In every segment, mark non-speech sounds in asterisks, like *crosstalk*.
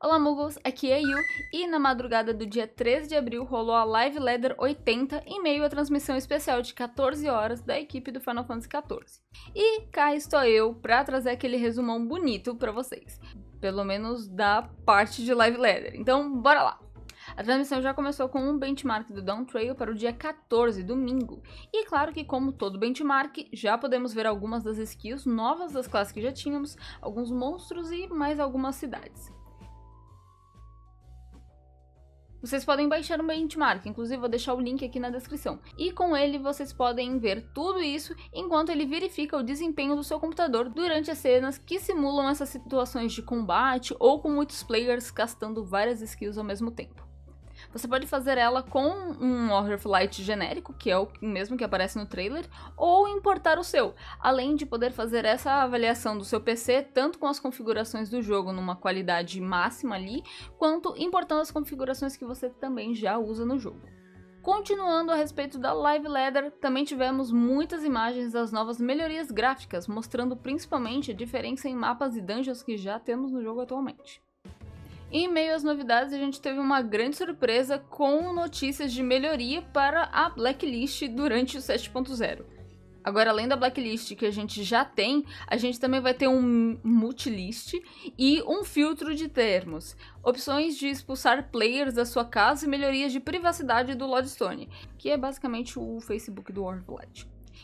Olá, Muggles! Aqui é Yu, e na madrugada do dia 13 de abril rolou a Live Leather 80 em meio à transmissão especial de 14 horas da equipe do Final Fantasy XIV. E cá estou eu para trazer aquele resumão bonito para vocês, pelo menos da parte de Live Leather. Então, bora lá! A transmissão já começou com um benchmark do Down Trail para o dia 14, domingo. E claro que, como todo benchmark, já podemos ver algumas das skills novas das classes que já tínhamos, alguns monstros e mais algumas cidades. Vocês podem baixar o benchmark, inclusive vou deixar o link aqui na descrição. E com ele vocês podem ver tudo isso enquanto ele verifica o desempenho do seu computador durante as cenas que simulam essas situações de combate ou com muitos players castando várias skills ao mesmo tempo. Você pode fazer ela com um Order Flight genérico, que é o mesmo que aparece no trailer, ou importar o seu, além de poder fazer essa avaliação do seu PC tanto com as configurações do jogo numa qualidade máxima ali, quanto importando as configurações que você também já usa no jogo. Continuando a respeito da Live Ladder, também tivemos muitas imagens das novas melhorias gráficas, mostrando principalmente a diferença em mapas e dungeons que já temos no jogo atualmente. Em meio às novidades, a gente teve uma grande surpresa com notícias de melhoria para a blacklist durante o 7.0. Agora, além da blacklist que a gente já tem, a gente também vai ter um multilist e um filtro de termos, opções de expulsar players da sua casa e melhorias de privacidade do Lodestone, que é basicamente o Facebook do Ornn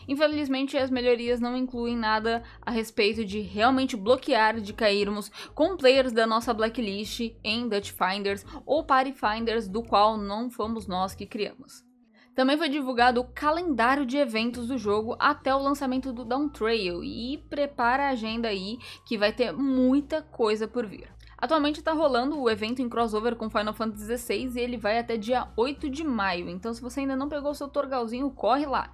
Infelizmente, as melhorias não incluem nada a respeito de realmente bloquear de cairmos com players da nossa blacklist em Dutch Finders ou Party Finders, do qual não fomos nós que criamos. Também foi divulgado o calendário de eventos do jogo até o lançamento do Down Trail e prepara a agenda aí que vai ter muita coisa por vir. Atualmente está rolando o evento em crossover com Final Fantasy XVI e ele vai até dia 8 de maio, então se você ainda não pegou seu torgalzinho, corre lá.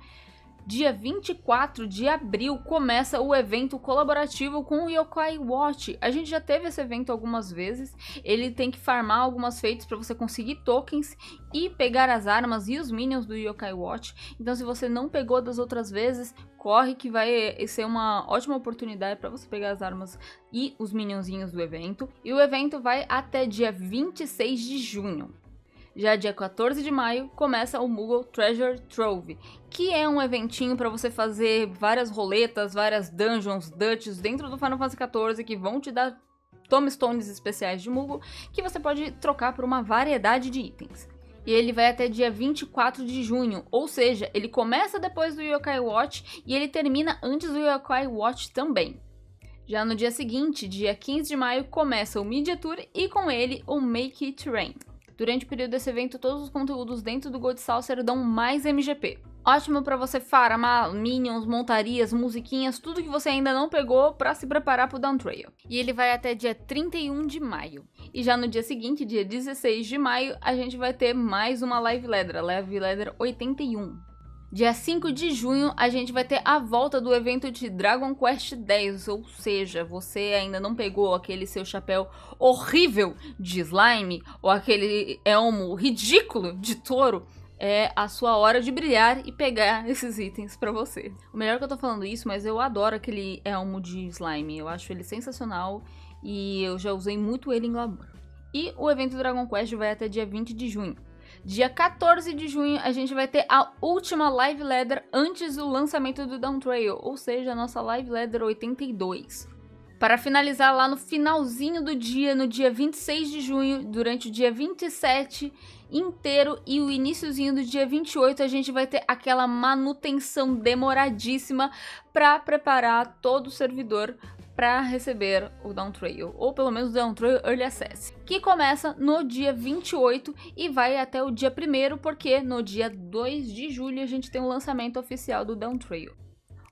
Dia 24 de abril começa o evento colaborativo com o Yokai Watch. A gente já teve esse evento algumas vezes. Ele tem que farmar algumas feitos para você conseguir tokens e pegar as armas e os minions do Yokai Watch. Então, se você não pegou das outras vezes, corre que vai ser uma ótima oportunidade para você pegar as armas e os minionzinhos do evento. E o evento vai até dia 26 de junho. Já dia 14 de maio começa o Mughal Treasure Trove, que é um eventinho para você fazer várias roletas, várias dungeons, dutches dentro do Final Fantasy XIV que vão te dar tombstones especiais de Mughal que você pode trocar por uma variedade de itens. E ele vai até dia 24 de junho, ou seja, ele começa depois do Yokai Watch e ele termina antes do Yokai Watch também. Já no dia seguinte, dia 15 de maio, começa o Media Tour e com ele o Make It Rain. Durante o período desse evento, todos os conteúdos dentro do Gold Saucer dão mais MGP. Ótimo para você farmar minions, montarias, musiquinhas, tudo que você ainda não pegou para se preparar pro Down Trail. E ele vai até dia 31 de maio. E já no dia seguinte, dia 16 de maio, a gente vai ter mais uma Live Ledra, Live Ledra 81. Dia 5 de junho, a gente vai ter a volta do evento de Dragon Quest X, ou seja, você ainda não pegou aquele seu chapéu horrível de slime ou aquele elmo ridículo de touro, é a sua hora de brilhar e pegar *laughs* esses itens para você. O melhor que eu tô falando isso, mas eu adoro aquele elmo de slime, eu acho ele sensacional e eu já usei muito ele em glamour. E o evento Dragon Quest vai até dia 20 de junho. Dia 14 de junho a gente vai ter a última live letter antes do lançamento do Down Trail, ou seja, a nossa live letter 82. Para finalizar lá no finalzinho do dia, no dia 26 de junho, durante o dia 27 inteiro e o iníciozinho do dia 28 a gente vai ter aquela manutenção demoradíssima para preparar todo o servidor para receber o Downtrail, ou pelo menos o Downtrail Early Access, que começa no dia 28 e vai até o dia 1 porque no dia 2 de julho a gente tem o lançamento oficial do Downtrail.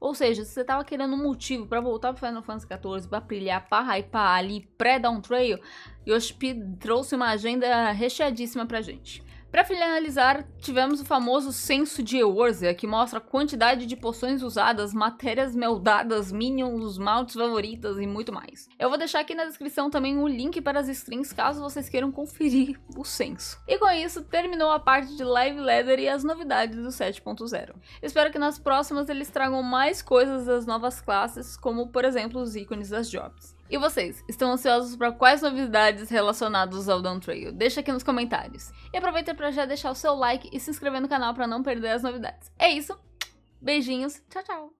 Ou seja, se você tava querendo um motivo para voltar pro Final Fantasy XIV, pra pilhar, pra hypar ali pré-Downtrail, Yoshipi trouxe uma agenda recheadíssima pra gente. Para finalizar, tivemos o famoso censo de Eorzea, que mostra a quantidade de poções usadas, matérias meldadas, minions, maltes favoritas e muito mais. Eu vou deixar aqui na descrição também o link para as strings caso vocês queiram conferir o censo. E com isso, terminou a parte de Live Leather e as novidades do 7.0. Espero que nas próximas eles tragam mais coisas das novas classes, como por exemplo os ícones das jobs. E vocês, estão ansiosos para quais novidades relacionadas ao Down Trail? Deixa aqui nos comentários. E aproveita para já deixar o seu like e se inscrever no canal para não perder as novidades. É isso. Beijinhos. Tchau, tchau.